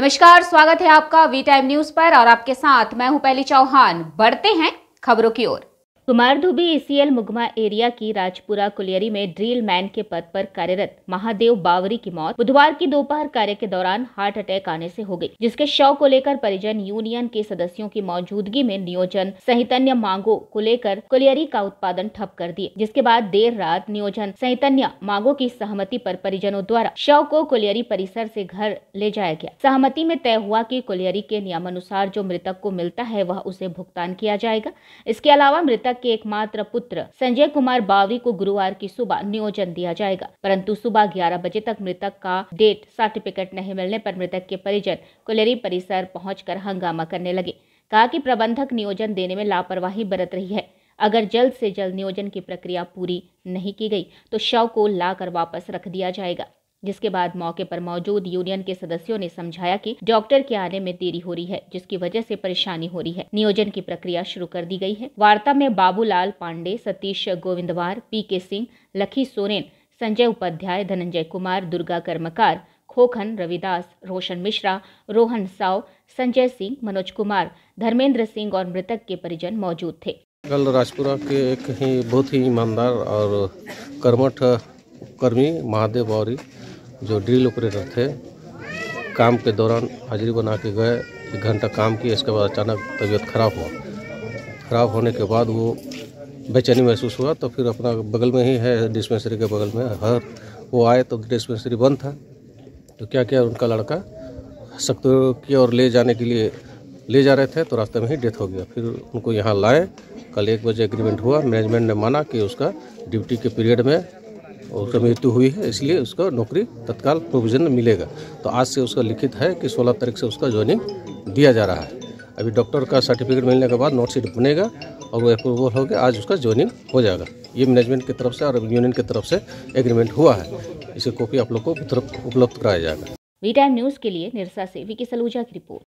नमस्कार स्वागत है आपका वी टाइम न्यूज पर और आपके साथ मैं हूं पहली चौहान बढ़ते हैं खबरों की ओर कुमार धुबे मुगमा एरिया की राजपुरा कुलियरी में ड्रिल मैन के पद पर कार्यरत महादेव बावरी की मौत बुधवार की दोपहर कार्य के दौरान हार्ट अटैक आने से हो गई जिसके शव को लेकर परिजन यूनियन के सदस्यों की मौजूदगी में नियोजन सहित अन्य मांगों को लेकर कुलियरी का उत्पादन ठप कर दिए जिसके बाद देर रात नियोजन सहित अन्य मांगों की सहमति पर परिजनों द्वारा शव को कुलियरी परिसर से घर ले जाया गया सहमति में तय हुआ की कुलियरी के नियमानुसार जो मृतक को मिलता है वह उसे भुगतान किया जाएगा इसके अलावा मृतक के एकमात्र पुत्र संजय कुमार बावरी को गुरुवार की सुबह नियोजन दिया जाएगा परंतु सुबह ग्यारह बजे तक मृतक का डेट सर्टिफिकेट नहीं मिलने पर मृतक के परिजन कुलेरी परिसर पहुँच हंगामा करने लगे कहा की प्रबंधक नियोजन देने में लापरवाही बरत रही है अगर जल्द से जल्द नियोजन की प्रक्रिया पूरी नहीं की गई तो शव को लाकर वापस रख दिया जाएगा जिसके बाद मौके पर मौजूद यूनियन के सदस्यों ने समझाया कि डॉक्टर के आने में देरी हो रही है जिसकी वजह से परेशानी हो रही है नियोजन की प्रक्रिया शुरू कर दी गई है वार्ता में बाबूलाल पांडे सतीश गोविंदवार पी के सिंह लखी सोरेन संजय उपाध्याय धनंजय कुमार दुर्गा कर्मकार खोखन रविदास रोशन मिश्रा रोहन साव संजय सिंह मनोज कुमार धर्मेंद्र सिंह और मृतक के परिजन मौजूद थे कल राजपुरा के एक ही बहुत ही ईमानदार और कर्मठ कर्मी महादेव और जो ड्रिल ऑपरेटर थे काम के दौरान हाजिरी बना के गए एक घंटा काम किया इसके बाद अचानक तबीयत खराब हुआ खराब होने के बाद वो बेचैनी महसूस हुआ तो फिर अपना बगल में ही है डिस्पेंसरी के बगल में हर वो आए तो डिस्पेंसरी बंद था तो क्या किया उनका लड़का सख्त की और ले जाने के लिए ले जा रहे थे तो रास्ते में ही डेथ हो गया फिर उनको यहाँ लाए कल एक बजे एग्रीमेंट हुआ मैनेजमेंट ने माना कि उसका ड्यूटी के पीरियड में और उसका मृत्यु हुई है इसलिए उसका नौकरी तत्काल प्रोविजन मिलेगा तो आज से उसका लिखित है कि सोलह तारीख से उसका ज्वाइनिंग दिया जा रहा है अभी डॉक्टर का सर्टिफिकेट मिलने के बाद नोट शीट बनेगा और वो अप्रूवल हो गया आज उसका ज्वाइनिंग हो जाएगा ये मैनेजमेंट की तरफ से और यूनियन की तरफ से एग्रीमेंट हुआ है इसे कॉपी आप लोग को उपलब्ध कराया जाएगा वी टाइम न्यूज़ के लिए निरसा से विकी सलूजा की रिपोर्ट